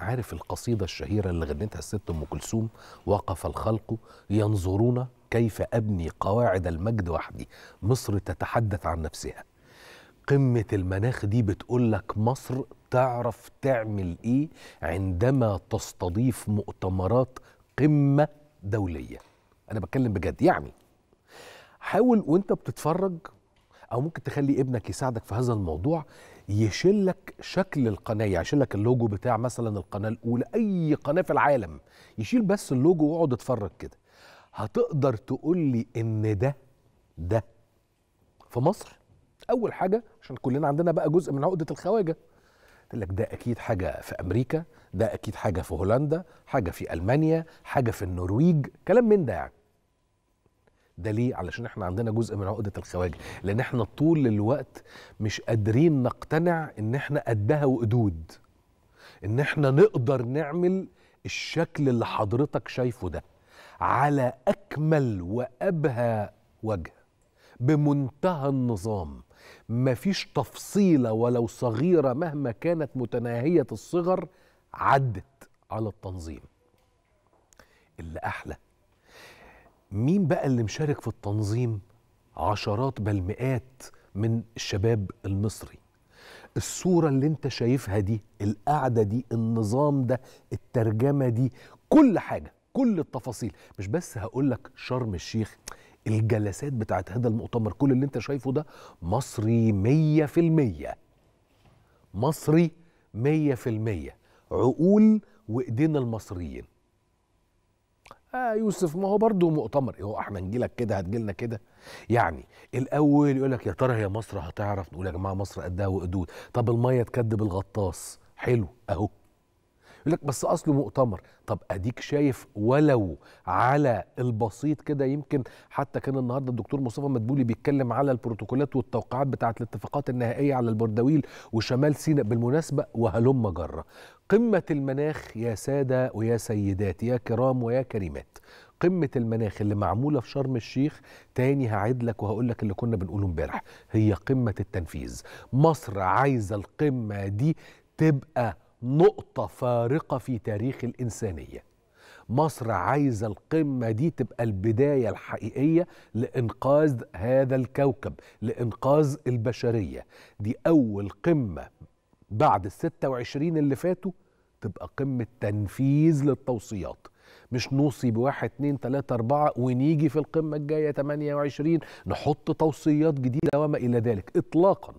عارف القصيدة الشهيرة اللي غنتها الست أم كلثوم وقف الخلق ينظرون كيف أبني قواعد المجد وحدي مصر تتحدث عن نفسها قمة المناخ دي بتقول لك مصر تعرف تعمل إيه عندما تستضيف مؤتمرات قمة دولية أنا بتكلم بجد يعني حاول وانت بتتفرج أو ممكن تخلي ابنك يساعدك في هذا الموضوع لك شكل القناه يعني لك اللوجو بتاع مثلا القناه الاولى اي قناه في العالم يشيل بس اللوجو واقعد اتفرج كده هتقدر تقول لي ان ده ده في مصر اول حاجه عشان كلنا عندنا بقى جزء من عقده الخواجه تقول لك ده اكيد حاجه في امريكا ده اكيد حاجه في هولندا حاجه في المانيا حاجه في النرويج كلام من ده يعني ده ليه علشان احنا عندنا جزء من عقده الخواجه لان احنا طول الوقت مش قادرين نقتنع ان احنا قدها وقدود ان احنا نقدر نعمل الشكل اللي حضرتك شايفه ده على اكمل وابهى وجه بمنتهى النظام مفيش تفصيله ولو صغيره مهما كانت متناهيه الصغر عدت على التنظيم اللي احلى مين بقى اللي مشارك في التنظيم عشرات بل مئات من الشباب المصري الصورة اللي انت شايفها دي القعدة دي النظام ده الترجمة دي كل حاجة كل التفاصيل مش بس هقولك شرم الشيخ الجلسات بتاعت هذا المؤتمر كل اللي انت شايفه ده مصري مية في المية مصري مية في المية عقول وإيدينا المصريين اه يوسف ما هو برضه مؤتمر هو احنا لك كده هتجيلنا كده يعني الاول يقول لك يا ترى هي مصر هتعرف نقول يا جماعه مصر قدها وقدود طب الميه تكدب الغطاس حلو اهو يقول لك بس اصله مؤتمر طب اديك شايف ولو على البسيط كده يمكن حتى كان النهارده الدكتور مصطفى مدبولي بيتكلم على البروتوكولات والتوقيعات بتاعه الاتفاقات النهائيه على البردويل وشمال سيناء بالمناسبه وهلم جره قمه المناخ يا ساده ويا سيدات يا كرام ويا كريمات قمة المناخ اللي معمولة في شرم الشيخ تاني هعيد لك وهقول لك اللي كنا بنقوله امبارح هي قمة التنفيذ مصر عايزة القمة دي تبقى نقطة فارقة في تاريخ الإنسانية مصر عايزة القمة دي تبقى البداية الحقيقية لإنقاذ هذا الكوكب لإنقاذ البشرية دي أول قمة بعد الستة وعشرين اللي فاتوا تبقى قمة تنفيذ للتوصيات مش نوصي بواحد اتنين تلاتة اربعة ونيجي في القمة الجاية 28 نحط توصيات جديدة وما إلى ذلك إطلاقاً